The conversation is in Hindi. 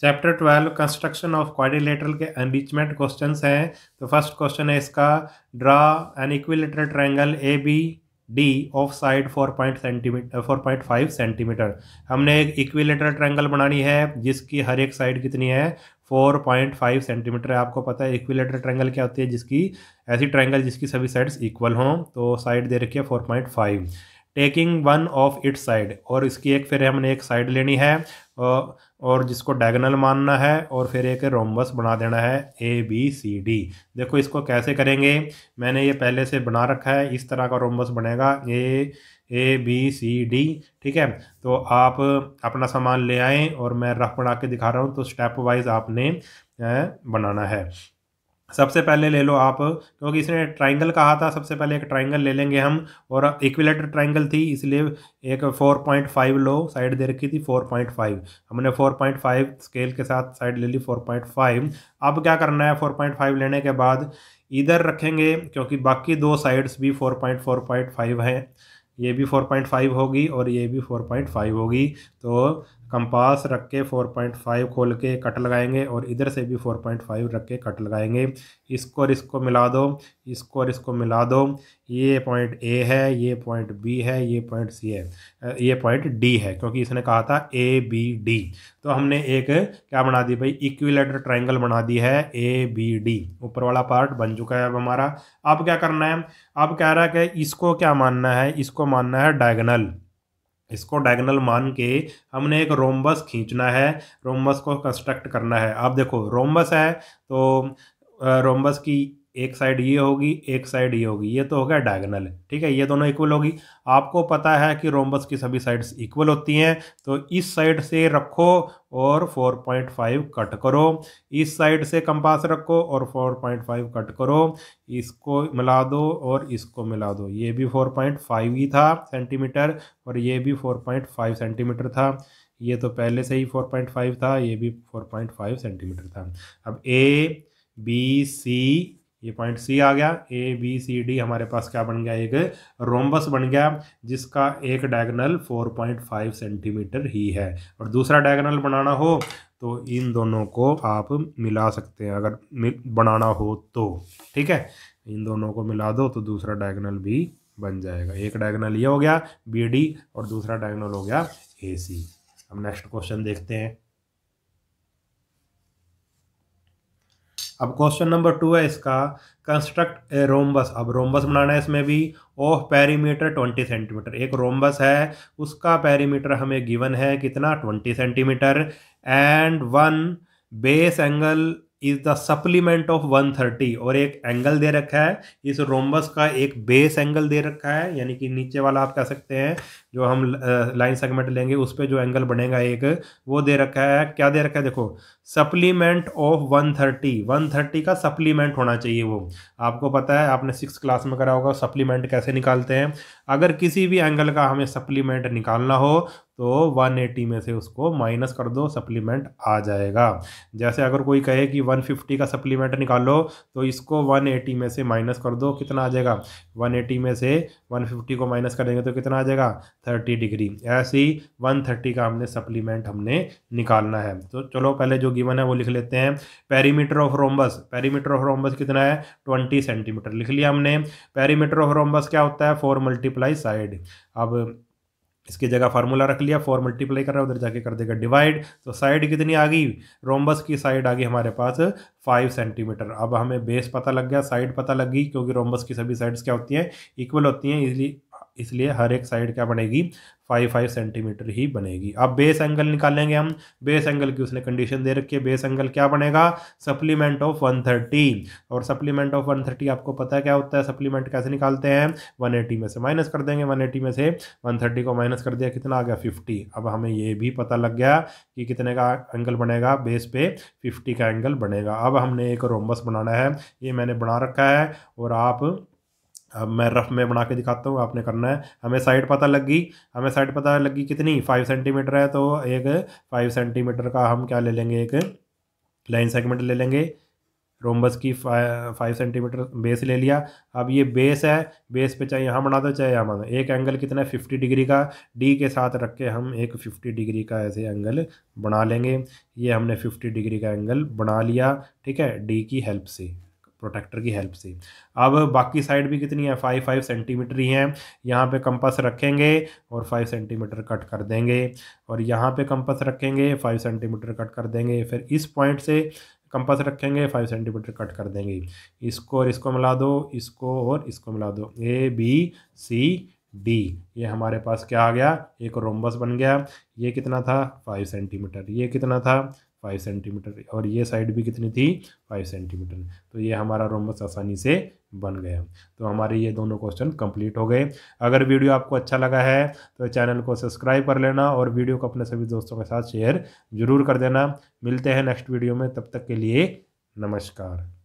chapter twelve construction of quadrilateral के एम्बीचमेंट क्वेश्चन हैं तो फर्स्ट क्वेश्चन है इसका draw an equilateral triangle A B D of side four point centimetre four point five centimetre हमने एक इक्विलेटर ट्रैंगल बनानी है जिसकी हर एक साइड कितनी है फोर पॉइंट फाइव सेंटीमीटर है आपको पता है इक्विलेटर ट्रैंगल क्या होती है जिसकी ऐसी ट्रैंगल जिसकी सभी साइड्स इक्वल हों तो साइड दे रखी है four point five taking one of it side और इसकी एक फिर हमने एक साइड लेनी है और जिसको डायगनल मानना है और फिर एक रोमबस बना देना है ए बी सी डी देखो इसको कैसे करेंगे मैंने ये पहले से बना रखा है इस तरह का रोमबस बनेगा ए ए बी सी डी ठीक है तो आप अपना सामान ले आएँ और मैं रफ बना के दिखा रहा हूँ तो स्टेप वाइज आपने बनाना है सबसे पहले ले लो आप क्योंकि इसने ट्राइंगल कहा था सबसे पहले एक ट्राइंगल ले लेंगे हम और इक्विलेटर ट्राइंगल थी इसलिए एक 4.5 लो साइड दे रखी थी 4.5 हमने 4.5 स्केल के साथ साइड ले ली 4.5 अब क्या करना है 4.5 लेने के बाद इधर रखेंगे क्योंकि बाकी दो साइड्स भी 4.4.5 हैं ये भी 4.5 होगी और ये भी 4.5 होगी तो कंपास रख के 4.5 खोल के कट लगाएंगे और इधर से भी 4.5 रख के कट लगाएंगे इसको और इसको मिला दो इसको और इसको मिला दो ये पॉइंट ए है ये पॉइंट बी है ये पॉइंट सी है ये पॉइंट डी है क्योंकि इसने कहा था ए बी डी तो हमने एक क्या बना दी भाई इक्विलेटर ट्रायंगल बना दी है ए बी डी ऊपर वाला पार्ट बन चुका है अब हमारा अब क्या करना है अब कह रहा है कि इसको क्या मानना है इसको मानना है डायगनल इसको डायगनल मान के हमने एक रोमबस खींचना है रोमबस को कंस्ट्रक्ट करना है अब देखो रोमबस है तो रोमबस की एक साइड ये होगी एक साइड ये होगी ये तो हो गया डायगनल ठीक है ये दोनों इक्वल होगी आपको पता है कि रोमबस की सभी साइड्स इक्वल होती हैं तो इस साइड से रखो और 4.5 कट करो इस साइड से कंपास रखो और 4.5 कट करो इसको मिला दो और इसको मिला दो ये भी 4.5 ही था सेंटीमीटर और ये भी 4.5 सेंटीमीटर था ये तो पहले से ही 4.5 था ये भी 4.5 सेंटीमीटर था अब ए बी सी ये पॉइंट सी आ गया ए बी सी डी हमारे पास क्या बन गया एक रोम्बस बन गया जिसका एक डायगनल 4.5 सेंटीमीटर ही है और दूसरा डायगनल बनाना हो तो इन दोनों को आप मिला सकते हैं अगर बनाना हो तो ठीक है इन दोनों को मिला दो तो दूसरा डायगनल भी बन जाएगा एक डायगनल ये हो गया बी डी और दूसरा डायगनल हो गया ए सी अब नेक्स्ट क्वेश्चन देखते हैं अब क्वेश्चन नंबर टू है इसका कंस्ट्रक्ट ए रोम्बस अब रोमबस बनाना है इसमें भी ऑफ पैरीमीटर ट्वेंटी सेंटीमीटर एक रोमबस है उसका पैरीमीटर हमें गिवन है कितना twenty centimetre and one base angle is the supplement of one thirty और एक एंगल दे रखा है इस रोम्बस का एक बेस एंगल दे रखा है यानी कि नीचे वाला आप कह सकते हैं जो हम लाइन सेगमेंट लेंगे उस पर जो एंगल बनेगा एक वो दे रखा है क्या दे रखा है देखो supplement of one thirty one thirty का सप्लीमेंट होना चाहिए वो आपको पता है आपने सिक्स क्लास में करा होगा सप्लीमेंट कैसे निकालते हैं अगर किसी भी एंगल का हमें सप्लीमेंट निकालना हो तो 180 में से उसको माइनस कर दो सप्लीमेंट आ जाएगा जैसे अगर कोई कहे कि 150 का सप्लीमेंट निकालो तो इसको 180 में से माइनस कर दो कितना आ जाएगा 180 में से 150 को माइनस करेंगे तो कितना आ जाएगा थर्टी डिग्री ऐसी वन थर्टी का हमने सप्लीमेंट हमने निकालना है तो चलो पहले जो गिवन है वो लिख लेते हैं perimeter of rhombus perimeter of rhombus कितना है ट्वेंटी सेंटीमीटर लिख लिया हमने पेरीमीटर ऑफ रोम्बस क्या होता है फोर मल्टीप्लाई साइड अब इसकी जगह फार्मूला रख लिया फोर मल्टीप्लाई कर रहा है उधर जाके कर देगा डिवाइड तो साइड कितनी आ गई रोम्बस की साइड आ गई हमारे पास फाइव सेंटीमीटर अब हमें बेस पता लग गया साइड पता लग गई क्योंकि रोम्बस की सभी साइड्स क्या होती हैं इक्वल होती हैं इसलिए इसलिए हर एक साइड क्या बनेगी फाइव फाइव सेंटीमीटर ही बनेगी अब बेस एंगल निकालेंगे हम बेस एंगल की उसने कंडीशन दे रखी है बेस एंगल क्या बनेगा सप्लीमेंट ऑफ वन थर्टी और सप्लीमेंट ऑफ वन थर्टी आपको पता है क्या होता है सप्लीमेंट कैसे निकालते हैं वन एटी में से माइनस कर देंगे वन एटी में से वन थर्टी को माइनस कर दिया कितना आ गया फिफ्टी अब हमें ये भी पता लग गया कि कितने का एंगल बनेगा बेस पे फिफ्टी का एंगल बनेगा अब हमने एक रोमबस बनाना है ये मैंने बना रखा है और आप अब मैं रफ में बना के दिखाता हूँ आपने करना है हमें साइड पता लग गई हमें साइड पता लग गई कितनी फाइव सेंटीमीटर है तो एक फाइव सेंटीमीटर का हम क्या ले लेंगे एक लाइन सेगमेंट ले लेंगे रोमबस की फाइव सेंटीमीटर बेस ले लिया अब ये बेस है बेस पे चाहे यहाँ बना दो चाहे यहाँ बना दो एक एंगल कितना है फिफ्टी डिग्री का डी के साथ रख के हम एक फिफ्टी डिग्री का ऐसे एंगल बना लेंगे ये हमने फिफ्टी डिग्री का एंगल बना लिया ठीक है डी की हेल्प से प्रोटेक्टर की हेल्प से अब बाकी साइड भी कितनी है फाइव फाइव सेंटीमीटर ही है यहाँ पे कंपास रखेंगे और फाइव सेंटीमीटर कट कर देंगे और यहाँ पे कंपास रखेंगे फाइव सेंटीमीटर कट कर देंगे फिर इस पॉइंट से कंपास रखेंगे फाइव सेंटीमीटर कट कर देंगे इसको और इसको मिला दो इसको और इसको मिला दो ए बी सी डी ये हमारे पास क्या आ गया एक रोम्बस बन गया ये कितना था फाइव सेंटीमीटर ये कितना था फाइव सेंटीमीटर और ये साइड भी कितनी थी फाइव सेंटीमीटर तो ये हमारा रोमस आसानी से बन गया तो हमारे ये दोनों क्वेश्चन कंप्लीट हो गए अगर वीडियो आपको अच्छा लगा है तो चैनल को सब्सक्राइब कर लेना और वीडियो को अपने सभी दोस्तों के साथ शेयर जरूर कर देना मिलते हैं नेक्स्ट वीडियो में तब तक के लिए नमस्कार